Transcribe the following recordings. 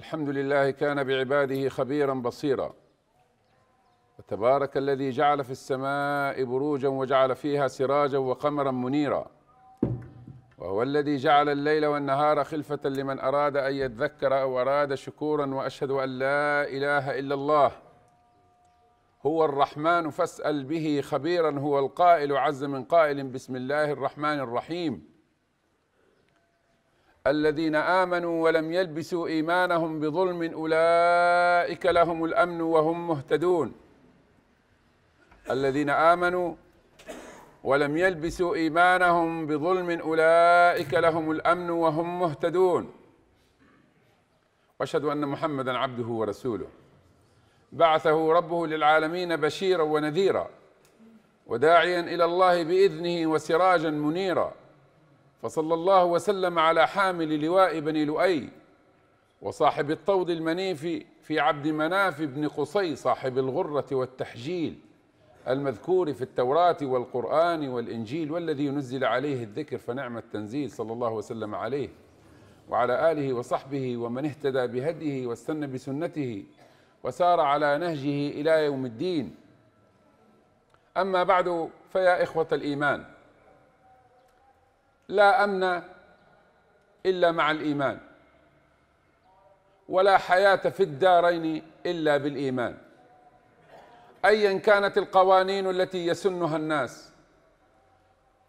الحمد لله كان بعباده خبيرا بصيرا وتبارك الذي جعل في السماء بروجا وجعل فيها سراجا وقمرا منيرا وهو الذي جعل الليل والنهار خلفة لمن أراد أن يذكر أو أراد شكورا وأشهد أن لا إله إلا الله هو الرحمن فاسأل به خبيرا هو القائل عز من قائل بسم الله الرحمن الرحيم الذين آمنوا ولم يلبسوا إيمانهم بظلم أولئك لهم الأمن وهم مهتدون الذين آمنوا ولم يلبسوا إيمانهم بظلم أولئك لهم الأمن وهم مهتدون واشهد أن محمدا عبده ورسوله بعثه ربه للعالمين بشيرا ونذيرا وداعيا إلى الله بإذنه وسراجا منيرا فصلى الله وسلم على حامل لواء بني لؤي وصاحب الطود المنيف في عبد مناف بن قصي صاحب الغرة والتحجيل المذكور في التوراة والقرآن والإنجيل والذي نزل عليه الذكر فنعم التنزيل صلى الله وسلم عليه وعلى آله وصحبه ومن اهتدى بهديه واستنى بسنته وسار على نهجه إلى يوم الدين أما بعد فيا إخوة الإيمان لا امن الا مع الايمان ولا حياه في الدارين الا بالايمان ايا كانت القوانين التي يسنها الناس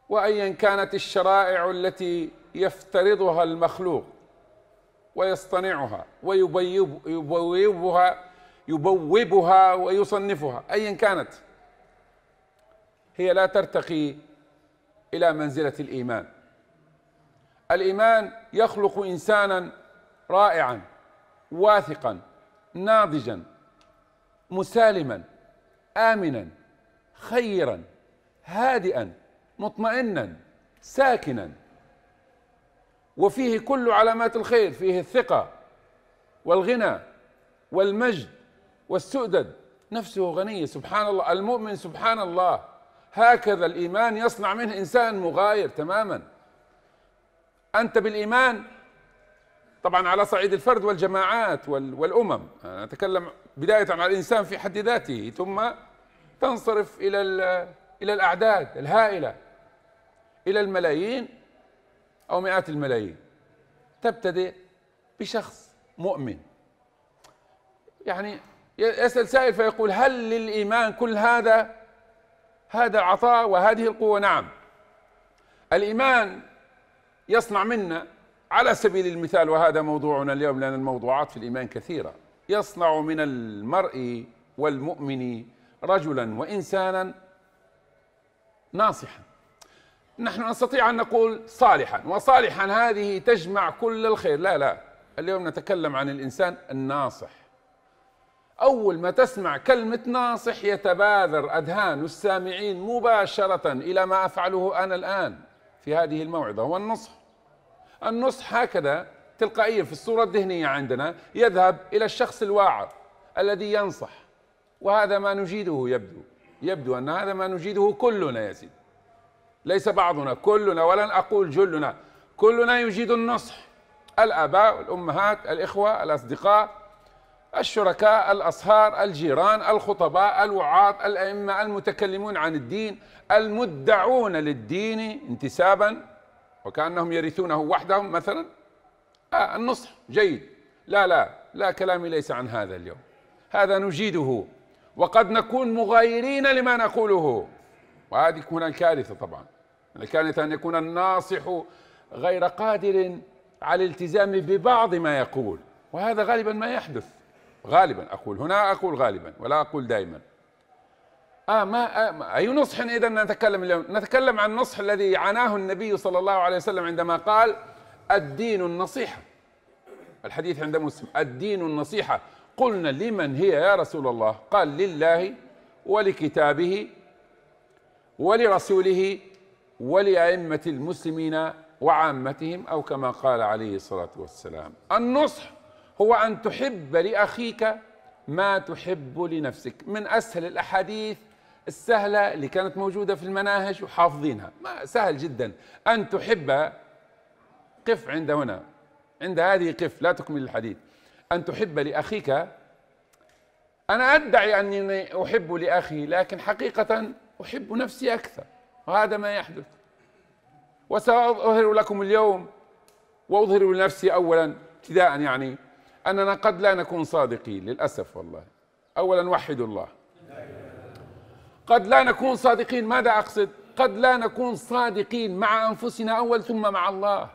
وايا كانت الشرائع التي يفترضها المخلوق ويصطنعها ويبوبها يبوبها, يبوبها ويصنفها ايا كانت هي لا ترتقي الى منزله الايمان الايمان يخلق انسانا رائعا واثقا ناضجا مسالما امنا خيرا هادئا مطمئنا ساكنا وفيه كل علامات الخير فيه الثقه والغنى والمجد والسؤدد نفسه غنيه سبحان الله المؤمن سبحان الله هكذا الايمان يصنع منه انسان مغاير تماما أنت بالإيمان طبعا على صعيد الفرد والجماعات والأمم أنا أتكلم بداية عن الإنسان في حد ذاته ثم تنصرف إلى إلى الأعداد الهائلة إلى الملايين أو مئات الملايين تبتدئ بشخص مؤمن يعني يسأل سائل فيقول هل للإيمان كل هذا هذا العطاء وهذه القوة نعم الإيمان يصنع منا على سبيل المثال وهذا موضوعنا اليوم لأن الموضوعات في الإيمان كثيرة يصنع من المرء والمؤمن رجلا وإنسانا ناصحا نحن نستطيع أن نقول صالحا وصالحا هذه تجمع كل الخير لا لا اليوم نتكلم عن الإنسان الناصح أول ما تسمع كلمة ناصح يتبادر أذهان السامعين مباشرة إلى ما أفعله أنا الآن في هذه الموعظة هو النصح النصح هكذا تلقائيا في الصورة الذهنية عندنا يذهب إلى الشخص الواعر الذي ينصح وهذا ما نجيده يبدو يبدو أن هذا ما نجيده كلنا يا سيدي ليس بعضنا كلنا ولن أقول جلنا كلنا يجيد النصح الآباء الأمهات الإخوة الأصدقاء الشركاء الأصهار الجيران الخطباء الوعاظ الأئمة المتكلمون عن الدين المدعون للدين انتسابا وكأنهم يرثونه وحدهم مثلا آه النصح جيد لا لا لا كلامي ليس عن هذا اليوم هذا نجيده وقد نكون مغايرين لما نقوله وهذه هنا الكارثة طبعا الكارثة أن يكون الناصح غير قادر على الالتزام ببعض ما يقول وهذا غالبا ما يحدث غالبا أقول هنا أقول غالبا ولا أقول دائما آه ما آه أي نصح إذا نتكلم اليوم نتكلم عن النصح الذي عناه النبي صلى الله عليه وسلم عندما قال الدين النصيحة الحديث عند مسلم الدين النصيحة قلنا لمن هي يا رسول الله قال لله ولكتابه ولرسوله ولأئمة المسلمين وعامتهم أو كما قال عليه الصلاة والسلام النصح هو أن تحب لأخيك ما تحب لنفسك من أسهل الأحاديث السهلة اللي كانت موجودة في المناهج وحافظينها ما سهل جدا أن تحب قف عند هنا عند هذه قف لا تكمل الحديث أن تحب لأخيك أنا أدعي أني أحب لأخي لكن حقيقة أحب نفسي أكثر وهذا ما يحدث وسأظهر لكم اليوم وأظهر لنفسي أولا ابتداء يعني أننا قد لا نكون صادقين للأسف والله أولا وحدوا الله قد لا نكون صادقين ماذا أقصد قد لا نكون صادقين مع أنفسنا أول ثم مع الله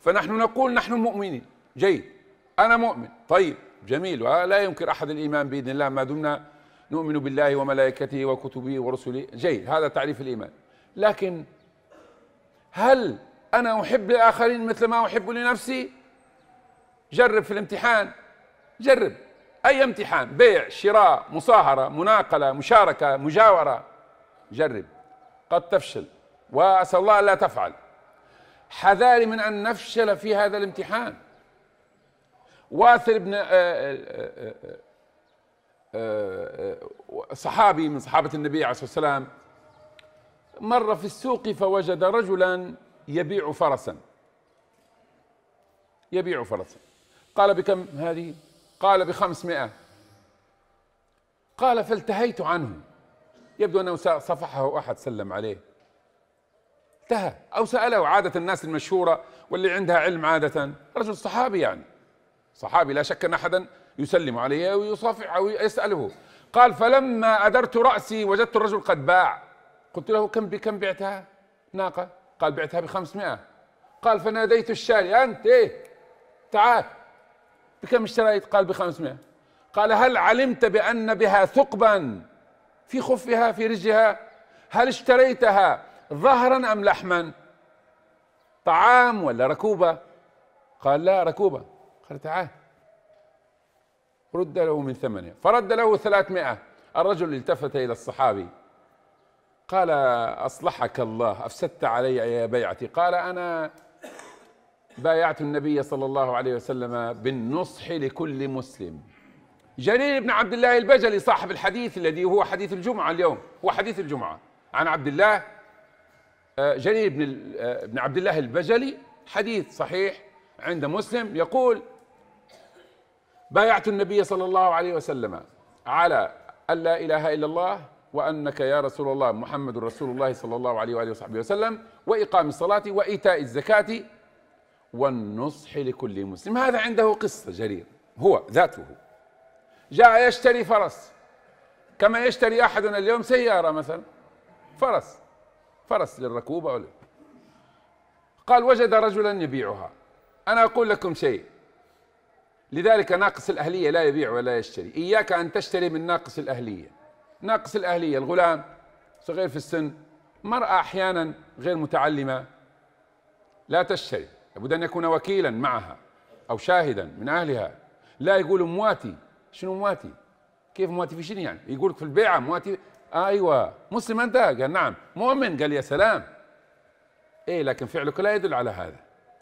فنحن نقول نحن مؤمنين جيد أنا مؤمن طيب جميل ولا ينكر أحد الإيمان بإذن الله ما دمنا نؤمن بالله وملائكته وكتبه ورسله جيد هذا تعريف الإيمان لكن هل أنا أحب للآخرين مثل ما أحب لنفسي جرب في الامتحان جرب اي امتحان بيع شراء مصاهره مناقله مشاركه مجاوره جرب قد تفشل واسال الله لا تفعل حذاري من ان نفشل في هذا الامتحان واثر بن آه، آه، آه، صحابي من صحابه النبي عليه الصلاه والسلام مر في السوق فوجد رجلا يبيع فرسا يبيع فرسا قال بكم هذه قال بخمسمائة قال فالتهيت عنه يبدو أنه صفحه أحد سلم عليه انتهى أو سأله عادة الناس المشهورة واللي عندها علم عادة رجل صحابي يعني صحابي لا شك أن أحدا يسلم عليه أو أو يسأله قال فلما أدرت رأسي وجدت الرجل قد باع قلت له كم بكم بعتها ناقة قال بعتها بخمسمائة قال فناديت الشاري أنت إيه تعال بكم اشتريت قال ب 500 قال هل علمت بأن بها ثقبا في خفها في رجها هل اشتريتها ظهرا أم لحما طعام ولا ركوبة قال لا ركوبة قال تعال رد له من ثمنه فرد له ثلاثمائة الرجل التفت إلى الصحابي قال أصلحك الله أفسدت علي يا بيعتي قال أنا بايعت النبي صلى الله عليه وسلم بالنصح لكل مسلم جرير بن عبد الله البجلي صاحب الحديث الذي هو حديث الجمعة اليوم هو حديث الجمعة عن عبد الله آه، جرير آه، بن عبد الله البجلي حديث صحيح عند مسلم يقول بايعت النبي صلى الله عليه وسلم على أن لا إله إلا الله وأنك يا رسول الله محمد رسول الله صلى الله عليه وآله وصحبه وسلم وإقام الصلاة وإيتاء الزكاة والنصح لكل مسلم هذا عنده قصة جرير هو ذاته جاء يشتري فرس كما يشتري أحدنا اليوم سيارة مثلا فرس فرس للركوب أو قال وجد رجلا يبيعها أنا أقول لكم شيء لذلك ناقص الأهلية لا يبيع ولا يشتري إياك أن تشتري من ناقص الأهلية ناقص الأهلية الغلام صغير في السن مرأة أحيانا غير متعلمة لا تشتري لابد أن يكون وكيلا معها أو شاهدا من أهلها لا يقول مواتي شنو مواتي كيف مواتي في شنو يعني يقول في البيعة مواتي آه أيوة مسلم أنت قال نعم مؤمن قال يا سلام إيه لكن فعلك لا يدل على هذا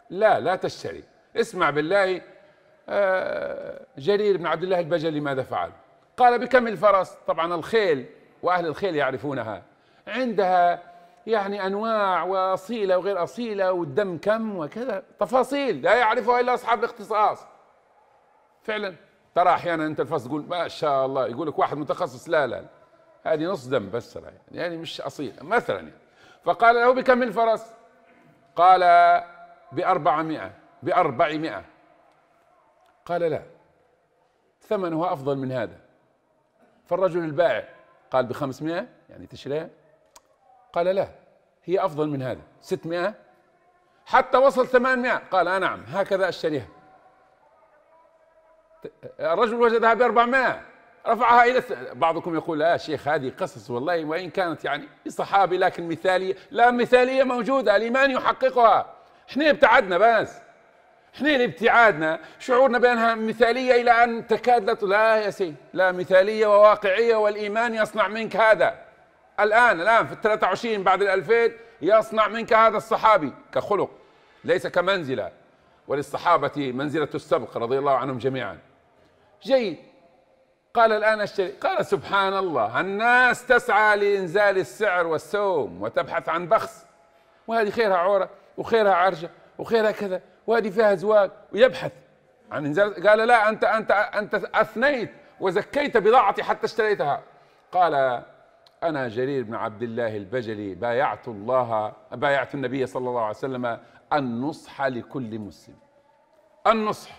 لا لا تشتري اسمع بالله آه، جرير بن عبد الله البجلي ماذا فعل قال بكم الفرس طبعا الخيل وأهل الخيل يعرفونها عندها يعني أنواع وأصيلة وغير أصيلة والدم كم وكذا تفاصيل لا يعرفها إلا أصحاب الاختصاص فعلا ترى أحيانا أنت الفص تقول ما شاء الله يقول لك واحد متخصص لا لا, لا. هذه نص دم بس يعني, يعني مش أصيل مثلا يعني. فقال له بكم الفرس قال بأربعمائة بأربعمائة قال لا ثمنها أفضل من هذا فالرجل البائع قال بخمسمائة يعني تشريها قال لا هي أفضل من هذا 600 حتى وصل 800 قال آه نعم هكذا أشتريها الرجل وجدها ب 400 رفعها إلى بعضكم يقول آه شيخ هذه قصص والله وإن كانت يعني صحابي لكن مثالية لا مثالية موجودة الإيمان يحققها احنا ابتعدنا بس احنا ابتعادنا شعورنا بانها مثاليه الى ان تكاد لا لا يا سيدي لا مثاليه وواقعيه والايمان يصنع منك هذا الآن الآن في ال 23 بعد ال 2000 يصنع منك هذا الصحابي كخلق ليس كمنزلة وللصحابة منزلة السبق رضي الله عنهم جميعا جيد قال الآن اشتري قال سبحان الله الناس تسعى لإنزال السعر والسوم وتبحث عن بخس وهذه خيرها عورة وخيرها عرجة وخيرها كذا وهذه فيها زواج ويبحث عن إنزال قال لا أنت أنت أنت أثنيت وزكيت بضاعتي حتى اشتريتها قال أنا جرير بن عبد الله البجلي بايعت الله بايعت النبي صلى الله عليه وسلم النصح لكل مسلم النصح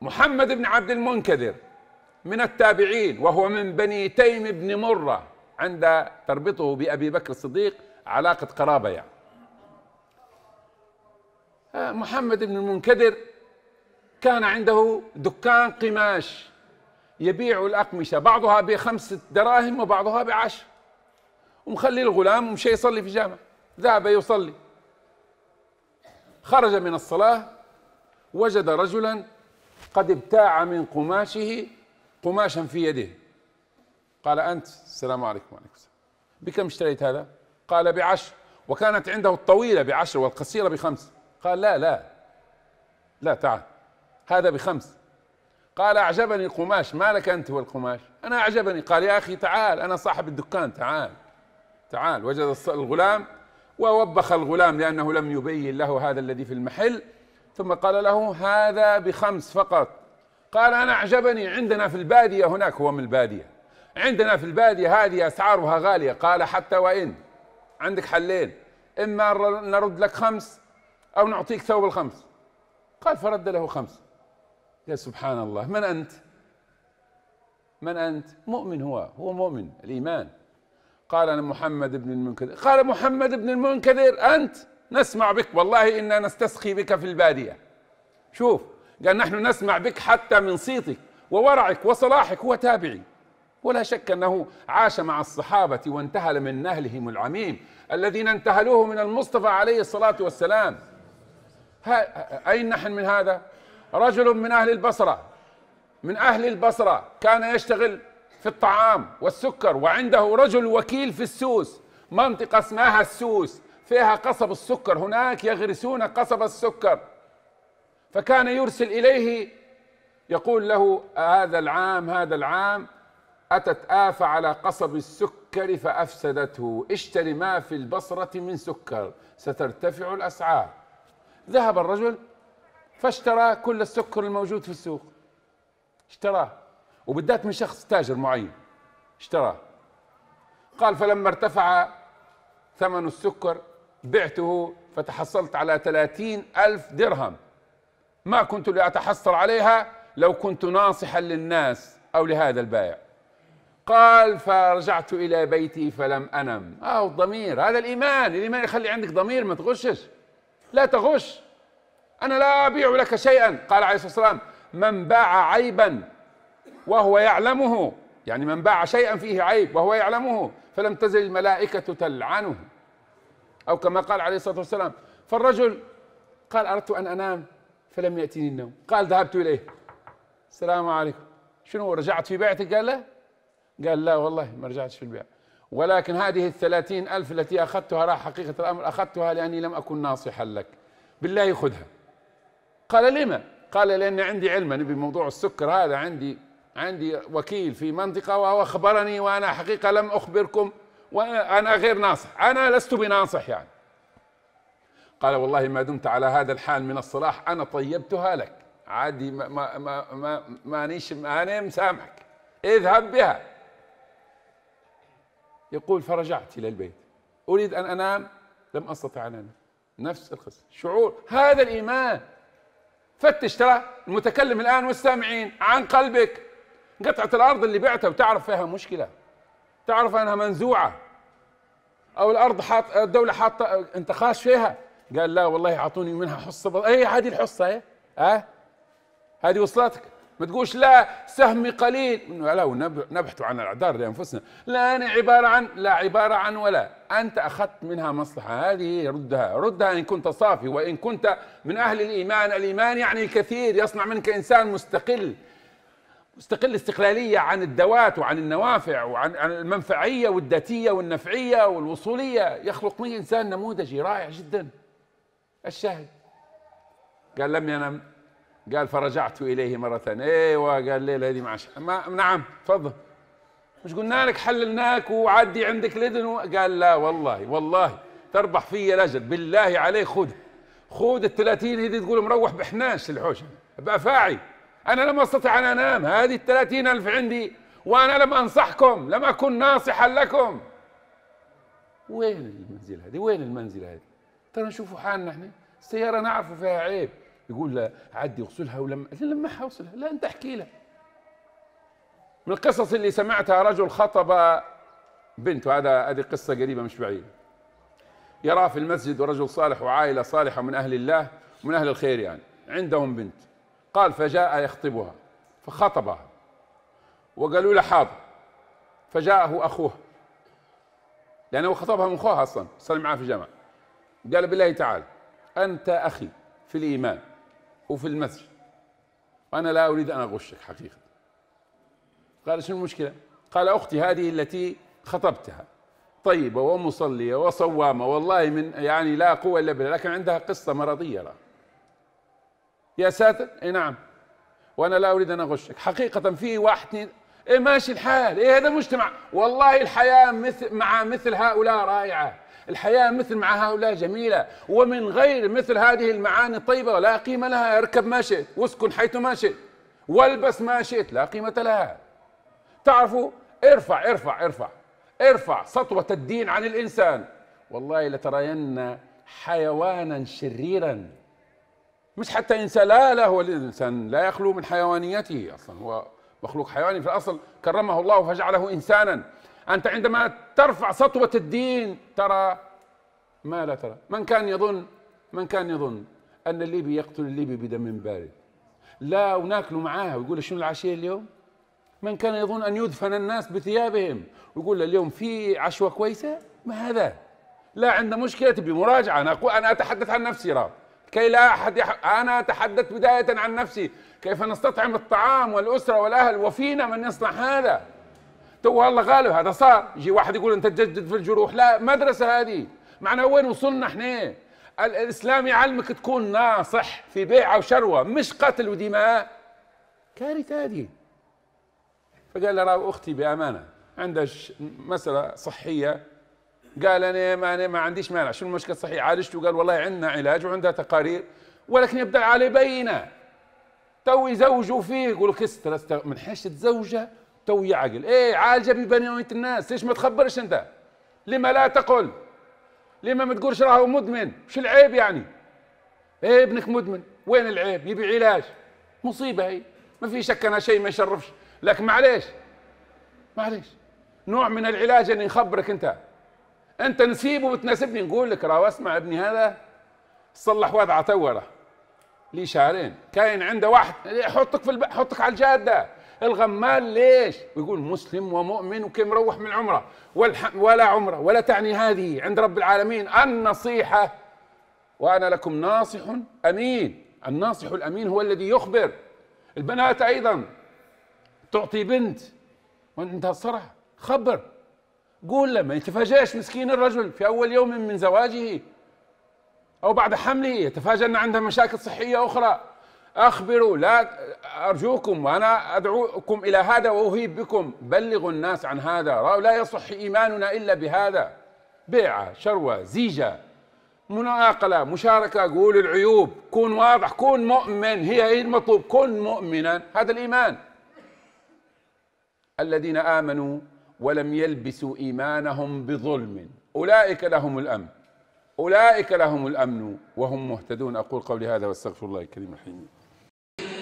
محمد بن عبد المنكدر من التابعين وهو من بني تيم بن مرة عند تربطه بأبي بكر الصديق علاقة قرابة يعني آه، محمد بن المنكدر كان عنده دكان قماش يبيع الأقمشة بعضها بخمسة دراهم وبعضها بعشر ومخلي الغلام ومشي يصلي في الجامع ذهب يصلي خرج من الصلاة وجد رجلا قد ابتاع من قماشه قماشا في يده قال أنت السلام عليكم وعليكم السلام بكم اشتريت هذا؟ قال بعشر وكانت عنده الطويلة بعشر والقصيرة بخمس قال لا لا لا تعال هذا بخمس قال أعجبني قماش ما لك أنت والقماش أنا أعجبني قال يا أخي تعال أنا صاحب الدكان تعال تعال وجد الغلام ووبخ الغلام لأنه لم يبين له هذا الذي في المحل ثم قال له هذا بخمس فقط قال أنا أعجبني عندنا في البادية هناك هو من البادية عندنا في البادية هذه أسعارها غالية قال حتى وإن عندك حلين إما نرد لك خمس أو نعطيك ثوب الخمس قال فرد له خمس قال سبحان الله من أنت من أنت مؤمن هو هو مؤمن الإيمان قال أنا محمد بن المنكدر قال محمد بن المنكدر أنت نسمع بك والله إنا نستسخي بك في البادية شوف قال نحن نسمع بك حتى من صيتك وورعك وصلاحك هو تابعي ولا شك أنه عاش مع الصحابة وانتهل من نهلهم العميم الذين انتهلوه من المصطفى عليه الصلاة والسلام أين نحن من هذا رجل من أهل البصرة من أهل البصرة كان يشتغل في الطعام والسكر وعنده رجل وكيل في السوس منطقة اسمها السوس فيها قصب السكر هناك يغرسون قصب السكر فكان يرسل إليه يقول له هذا العام هذا العام أتت آفة على قصب السكر فأفسدته اشتري ما في البصرة من سكر سترتفع الأسعار ذهب الرجل فاشترى كل السكر الموجود في السوق اشتراه وبالذات من شخص تاجر معين اشتراه قال فلما ارتفع ثمن السكر بعته فتحصلت على ثلاثين ألف درهم ما كنت لأتحصل عليها لو كنت ناصحا للناس أو لهذا البائع قال فرجعت إلى بيتي فلم أنم آه الضمير هذا الإيمان الإيمان يخلي عندك ضمير ما تغشش لا تغش أنا لا أبيع لك شيئا قال عليه الصلاة والسلام من باع عيبا وهو يعلمه يعني من باع شيئا فيه عيب وهو يعلمه فلم تزل الملائكة تلعنه أو كما قال عليه الصلاة والسلام فالرجل قال أردت أن أنام فلم يأتيني النوم قال ذهبت إليه السلام عليكم شنو رجعت في بيعتك قال لا قال لا والله ما رجعتش في البيع ولكن هذه الثلاثين ألف التي أخذتها راح حقيقة الأمر أخذتها لأني لم أكن ناصحا لك بالله خذها قال لما قال لأن عندي علما بموضوع السكر هذا عندي عندي وكيل في منطقة وهو أخبرني وأنا حقيقة لم أخبركم وأنا غير ناصح أنا لست بناصح يعني قال والله ما دمت على هذا الحال من الصلاح أنا طيبتها لك عادي ما ما ما ما مانيش أنا مسامحك اذهب بها يقول فرجعت إلى البيت أريد أن أنام لم أستطع أن أنام نفس القصة شعور هذا الإيمان فتش ترى المتكلم الآن والسامعين عن قلبك قطعة الأرض اللي بعتها وتعرف فيها مشكلة تعرف أنها منزوعة أو الأرض حاط الدولة حاطة أنت خاش فيها قال لا والله أعطوني منها حصة أي هذه الحصة إيه؟ ها هذه وصلتك ما تقولش لا سهمي قليل لا نبحث عن الاعذار لانفسنا لا أنا عباره عن لا عباره عن ولا انت اخذت منها مصلحه هذه ردها ردها ان كنت صافي وان كنت من اهل الايمان الايمان يعني الكثير يصنع منك انسان مستقل مستقل استقلاليه عن الدوات وعن النوافع وعن المنفعيه والذاتيه والنفعيه والوصوليه يخلق منك انسان نموذجي رائع جدا الشاهد قال لم ينم قال فرجعت اليه مره ايوه قال ليله هذه معش ما نعم تفضل مش قلنا لك حللناك وعدي عندك لدن قال لا والله والله تربح فيا الاجر بالله عليك خذ خذ ال 30 هذه تقول مروح بحناش الحوش بافاعي انا لم استطع ان انام هذه ال 30 الف عندي وانا لم انصحكم لم اكن ناصحا لكم وين المنزل هذه وين المنزل هذه ترى نشوفوا حالنا احنا السياره نعرفوا فيها عيب يقول عدي وصلها ولما لما حوصلها لا انت احكي لها من القصص اللي سمعتها رجل خطب بنته هذا هذه قصه قريبه مش بعيده يراه في المسجد ورجل صالح وعائله صالحه من اهل الله ومن اهل الخير يعني عندهم بنت قال فجاء يخطبها فخطبها وقالوا له حاضر فجاءه اخوه لانه خطبها من اخوها اصلا صار معاه في الجامعه قال بالله تعالى انت اخي في الايمان وفي المسجد وأنا لا أريد أن أغشك حقيقة قال شو المشكلة قال أختي هذه التي خطبتها طيبة ومصلية وصوامة والله من يعني لا قوة إلا بالله لكن عندها قصة مرضية لا يا ساتر اي نعم وأنا لا أريد أن أغشك حقيقة في واحد اثنين إيه ماشي الحال إيه هذا مجتمع والله الحياة مثل مع مثل هؤلاء رائعة الحياة مثل مع هؤلاء جميلة ومن غير مثل هذه المعاني الطيبة لا قيمة لها اركب ما شئت واسكن حيث ما شئت والبس ما شئت لا قيمة لها تعرفوا ارفع ارفع ارفع ارفع سطوة الدين عن الإنسان والله لترين حيوانا شريرا مش حتى إنسان لا لا هو الإنسان لا يخلو من حيوانيته أصلا هو مخلوق حيواني في الأصل كرمه الله فجعله إنسانا أنت عندما ترفع سطوة الدين ترى ما لا ترى من كان يظن من كان يظن أن الليبي يقتل الليبي بدم بارد لا وناكله معاه ويقول شنو العشية اليوم من كان يظن أن يدفن الناس بثيابهم ويقول اليوم في عشوة كويسة ما هذا لا عندنا مشكلة بمراجعة أنا, أقول أنا أتحدث عن نفسي راب كي لا أحد يح... أنا أتحدث بداية عن نفسي كيف نستطعم الطعام والأسرة والأهل وفينا من يصنع هذا تو الله قالوا هذا صار يجي واحد يقول انت تجدد في الجروح لا مدرسه هذه معنا وين وصلنا احنا الاسلام يعلمك تكون ناصح في بيعه وشروه مش قتل ودماء كارثه هذه فقال لي اختي بامانه عندها مساله صحيه قال انا ما انا ما عنديش مانع شنو المشكله الصحيه عالجته قال والله عندنا علاج وعندها تقارير ولكن يبدا عليه بينه تو يزوجوا فيه يقول لك استر ما تزوجها تزوجه تو يعقل ايه عالجه ببنية الناس ليش ما تخبرش انت لما لا تقل لما ما تقولش راهو مدمن مش العيب يعني ايه ابنك مدمن وين العيب يبي علاج مصيبه هي ما في شك انها شيء ما يشرفش لكن معليش معليش نوع من العلاج اني نخبرك انت انت نسيبه وتناسبني نقول لك راهو اسمع ابني هذا صلح وضعه توره لي شهرين كاين عنده واحد إيه، حطك في الب... حطك على الجاده الغمال ليش ويقول مسلم ومؤمن وكي مروح من عمره ولا عمره ولا تعني هذه عند رب العالمين النصيحة وأنا لكم ناصح أمين الناصح الأمين هو الذي يخبر البنات أيضا تعطي بنت وعندها صرع خبر قول له ما يتفاجئش مسكين الرجل في أول يوم من زواجه أو بعد حمله يتفاجأ أن عندها مشاكل صحية أخرى أخبروا لا أرجوكم وأنا أدعوكم إلى هذا وأهيب بكم بلغوا الناس عن هذا لا يصح إيماننا إلا بهذا بيعة شروة زيجة مناقلة مشاركة قول العيوب كون واضح كون مؤمن هي هي المطلوب كن مؤمنا هذا الإيمان الذين آمنوا ولم يلبسوا إيمانهم بظلم أولئك لهم الأمن أولئك لهم الأمن وهم مهتدون أقول قولي هذا واستغفر الله الكريم الحين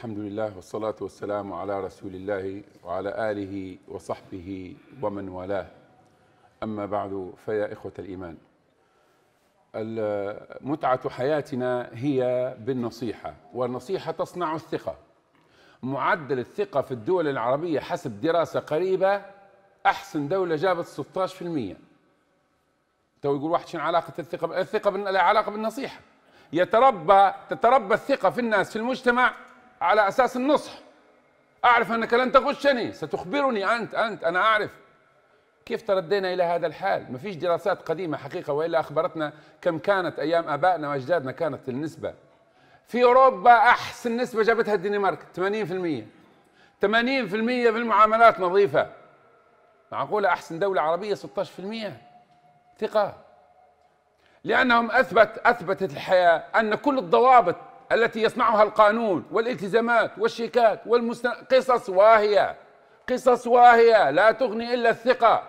الحمد لله والصلاة والسلام على رسول الله وعلى آله وصحبه ومن والاه أما بعد فيا إخوة الإيمان متعة حياتنا هي بالنصيحة والنصيحة تصنع الثقة معدل الثقة في الدول العربية حسب دراسة قريبة أحسن دولة جابت 16% تو يقول واحد شنو علاقة الثقة الثقة لها علاقة بالنصيحة يتربى تتربى الثقة في الناس في المجتمع على أساس النصح أعرف أنك لن تغشني ستخبرني أنت أنت أنا أعرف كيف تردينا إلى هذا الحال؟ ما فيش دراسات قديمة حقيقة وإلا أخبرتنا كم كانت أيام آبائنا وأجدادنا كانت النسبة في أوروبا أحسن نسبة جابتها الدنمارك 80% 80% في المعاملات نظيفة معقولة أحسن دولة عربية 16% ثقة لأنهم أثبت أثبتت الحياة أن كل الضوابط التي يصنعها القانون والالتزامات والشيكات والمستن... قصص واهية قصص واهية لا تغني إلا الثقة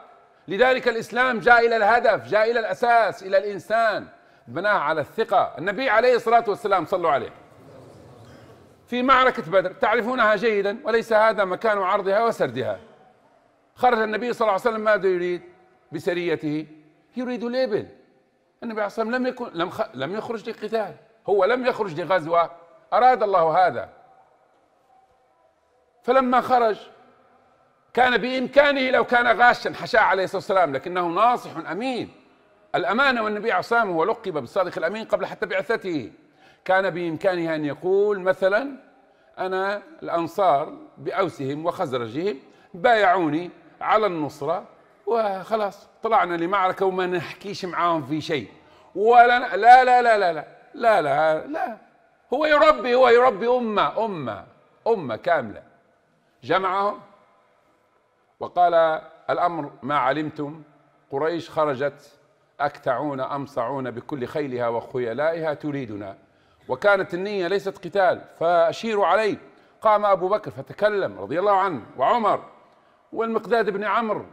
لذلك الإسلام جاء إلى الهدف جاء إلى الأساس إلى الإنسان بناء على الثقة النبي عليه الصلاة والسلام صلوا عليه في معركة بدر تعرفونها جيدا وليس هذا مكان عرضها وسردها خرج النبي صلى الله عليه وسلم ماذا يريد بسريته يريد ليبل النبي عليه الصلاة والسلام لم يكن لم, خ... لم يخرج للقتال هو لم يخرج لغزوة أراد الله هذا فلما خرج كان بإمكانه لو كان غاشا حشاء عليه الصلاة والسلام لكنه ناصح أمين الأمانة والنبي هو لقب بالصادق الأمين قبل حتى بعثته كان بإمكانه أن يقول مثلا أنا الأنصار بأوسهم وخزرجهم بايعوني على النصرة وخلاص طلعنا لمعركة وما نحكيش معاهم في شيء ولا لا لا لا لا, لا. لا لا لا هو يربي هو يربي أمة أمة أمة كاملة جمعهم وقال الأمر ما علمتم قريش خرجت أكتعون أمصعون بكل خيلها وخيلائها تريدنا وكانت النية ليست قتال فأشيروا عليه قام أبو بكر فتكلم رضي الله عنه وعمر والمقداد بن عمرو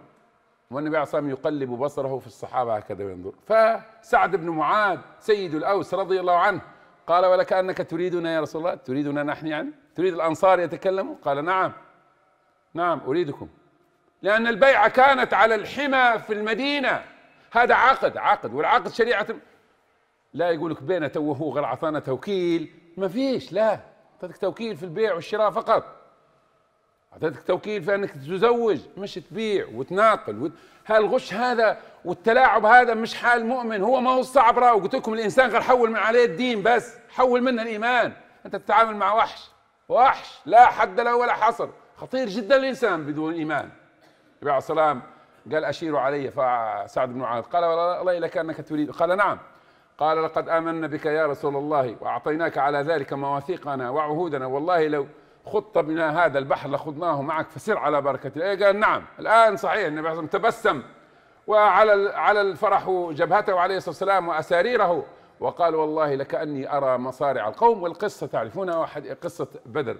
والنبي عليه الصلاه والسلام يقلب بصره في الصحابه هكذا ينظر فسعد بن معاذ سيد الاوس رضي الله عنه قال ولكانك تريدنا يا رسول الله تريدنا نحن يعني تريد الانصار يتكلموا قال نعم نعم اريدكم لان البيعه كانت على الحمى في المدينه هذا عقد عقد والعقد شريعه لا يقول لك بينه وهو اعطانا توكيل ما فيش لا توكيل في البيع والشراء فقط اعطيتك توكيل في انك تزوج مش تبيع وتناقل وت... هالغش هذا والتلاعب هذا مش حال مؤمن هو ما هو صعب راه وقلت لكم الانسان غير حول من عليه الدين بس حول منه الايمان انت تتعامل مع وحش وحش لا حد له ولا حصر خطير جدا الانسان بدون ايمان النبي عليه السلام قال اشيروا علي فسعد بن معاذ قال والله لك انك تريد قال نعم قال لقد امنا بك يا رسول الله واعطيناك على ذلك مواثيقنا وعهودنا والله لو خطة من هذا البحر لخضناه معك فسر على بركة الله إيه؟ قال نعم الآن صحيح النبي عليه تبسم وعلى على الفرح جبهته عليه الصلاة والسلام وأساريره وقال والله لكأني أرى مصارع القوم والقصة تعرفونها قصة بدر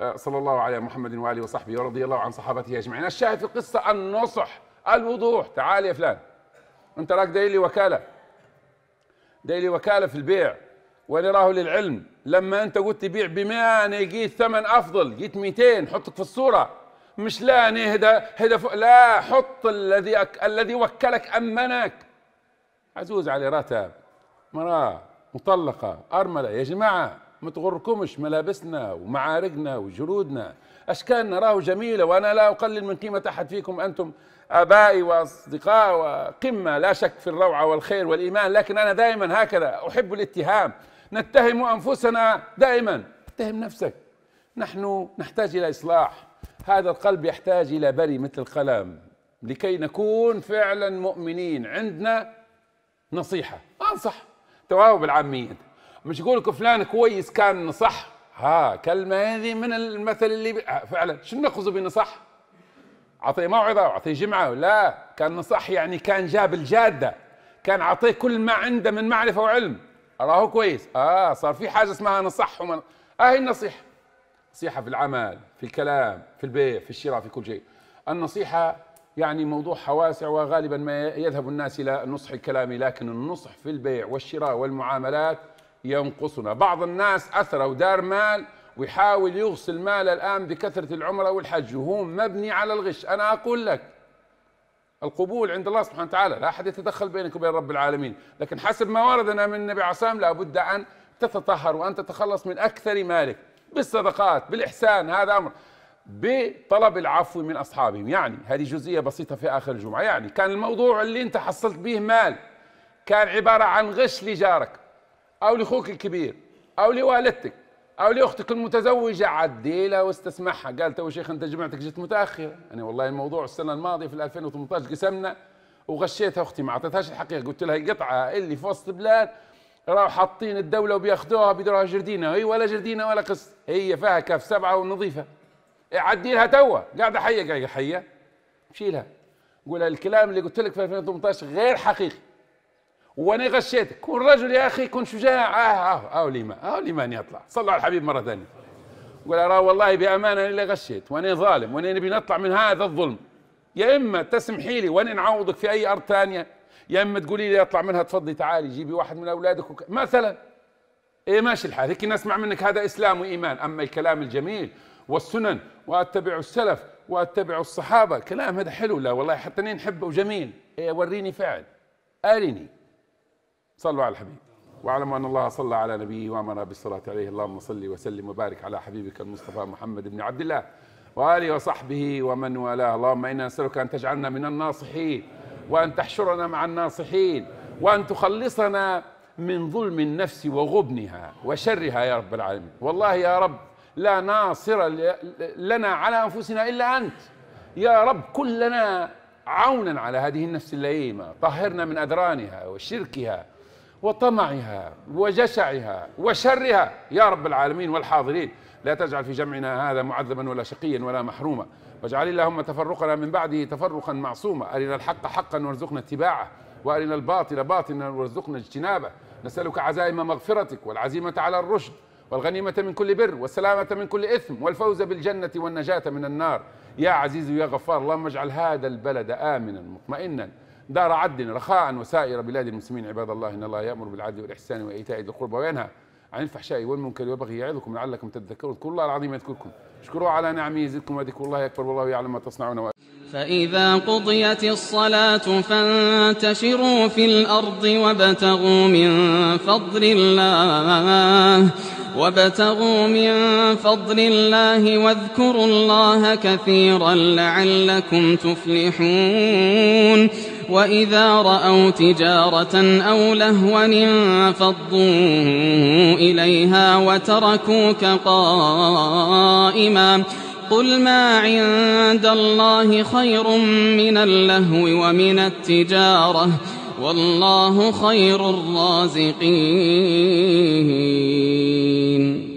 آه، صلى الله على محمد وآله وصحبه ورضي الله عن صحابته أجمعين الشاهد في القصة النصح الوضوح تعال يا فلان أنت راك دايلي وكالة دايلي وكالة في البيع ونراه للعلم لما انت قلت تبيع ب 100 انا جيت ثمن افضل جيت 200 حطك في الصوره مش لا نهدى هدى لا حط الذي أك... الذي وكلك امنك عزوز على راتب مراه مطلقه ارمله يا جماعه ما تغركمش ملابسنا ومعارقنا وجرودنا اشكالنا راهو جميله وانا لا اقلل من قيمه احد فيكم انتم ابائي واصدقاء وقمه لا شك في الروعه والخير والايمان لكن انا دائما هكذا احب الاتهام نتهم انفسنا دائما اتهم نفسك نحن نحتاج الى اصلاح هذا القلب يحتاج الى بري مثل القلم لكي نكون فعلا مؤمنين عندنا نصيحه انصح تواو بالعاميه مش يقول لك فلان كويس كان نصح ها كلمه هذه من المثل اللي ب... آه، فعلا شو نقصد بنصح اعطيه موعظه اعطيه جمعه لا كان نصح يعني كان جاب الجاده كان اعطيه كل ما عنده من معرفه وعلم اراهو كويس اه صار في حاجه اسمها نصح ومن اهي آه، النصيحه نصيحه في العمل في الكلام في البيع في الشراء في كل شيء النصيحه يعني موضوعها واسع وغالبا ما يذهب الناس الى النصح الكلامي لكن النصح في البيع والشراء والمعاملات ينقصنا بعض الناس اثرى ودار مال ويحاول يغسل مال الان بكثره العمره والحج وهو مبني على الغش انا اقول لك القبول عند الله سبحانه وتعالى لا أحد يتدخل بينك وبين رب العالمين لكن حسب ما وردنا من النبي عصام لا بد أن تتطهر وأن تتخلص من أكثر مالك بالصدقات بالإحسان هذا أمر بطلب العفو من أصحابهم يعني هذه جزئية بسيطة في آخر الجمعة يعني كان الموضوع اللي أنت حصلت به مال كان عبارة عن غش لجارك أو لأخوك الكبير أو لوالدتك او لاختك المتزوجه عدي لها قالت يا شيخ انت جمعتك جت متاخره انا والله الموضوع السنه الماضيه في 2018 قسمنا وغشيتها اختي ما اعطيتهاش الحقيقه قلت لها القطعه اللي في وسط البلاد راحوا حاطين الدوله وبياخذوها بيدروها جردينه هي ولا جردينه ولا قص هي فيها كف سبعه ونظيفه إيه، عدي لها توا قاعده حيه قاعده حيه شيلها قولها الكلام اللي قلت لك في 2018 غير حقيقي وانا غشيتك كون رجل يا اخي كون شجاع اه اه اه ليمان اه ليمان يطلع صلى على الحبيب مره ثانيه قول راه والله بامانه انا اللي غشيت وانا ظالم وانا نبي نطلع من هذا الظلم يا اما تسمحي لي وانا نعوضك في اي ارض ثانيه يا اما تقولي لي اطلع منها تفضلي تعالي جيبي واحد من اولادك وك... مثلا ايه ماشي الحال هيك نسمع منك هذا اسلام وايمان اما الكلام الجميل والسنن واتبع السلف واتبع الصحابه كلام هذا حلو لا والله حتى نحبه وجميل إيه وريني فعل ارني صلوا على الحبيب واعلموا ان الله صلى على نبيه وامر بالصلاه عليه اللهم صل وسلم وبارك على حبيبك المصطفى محمد بن عبد الله واله وصحبه ومن والاه اللهم انا نسالك ان تجعلنا من الناصحين وان تحشرنا مع الناصحين وان تخلصنا من ظلم النفس وغبنها وشرها يا رب العالمين والله يا رب لا ناصر لنا على انفسنا الا انت يا رب كلنا عونا على هذه النفس اللئيمه طهرنا من ادرانها وشركها وطمعها وجشعها وشرها يا رب العالمين والحاضرين لا تجعل في جمعنا هذا معذبا ولا شقيا ولا محروما واجعل اللهم تفرقنا من بعده تفرقا معصوما أرنا الحق حقا وارزقنا اتباعه وأرنا الباطل باطلا وارزقنا اجتنابه نسألك عزائم مغفرتك والعزيمة على الرشد والغنيمة من كل بر والسلامة من كل إثم والفوز بالجنة والنجاة من النار يا عزيز يا غفار اللهم اجعل هذا البلد آمنا مطمئنا دار عدن رخاء وسائر بلاد المسلمين عباد الله إن الله يأمر بالعدل والإحسان وإيتاء ذي القربى وينهى عن الفحشاء والمنكر والبغي يعظكم لعلكم تذكرون اذكروا الله العظيم يذكركم اشكروا على نعمه يزدكم وذكر الله اكبر والله يعلم ما تصنعون فإذا قضيت الصلاة فانتشروا في الأرض وابتغوا من فضل الله وابتغوا من فضل الله واذكروا الله كثيرا لعلكم تفلحون وإذا رأوا تجارة أو لهوا انفضوا إليها وتركوك قائما قل ما عند الله خير من اللهو ومن التجارة والله خير الرازقين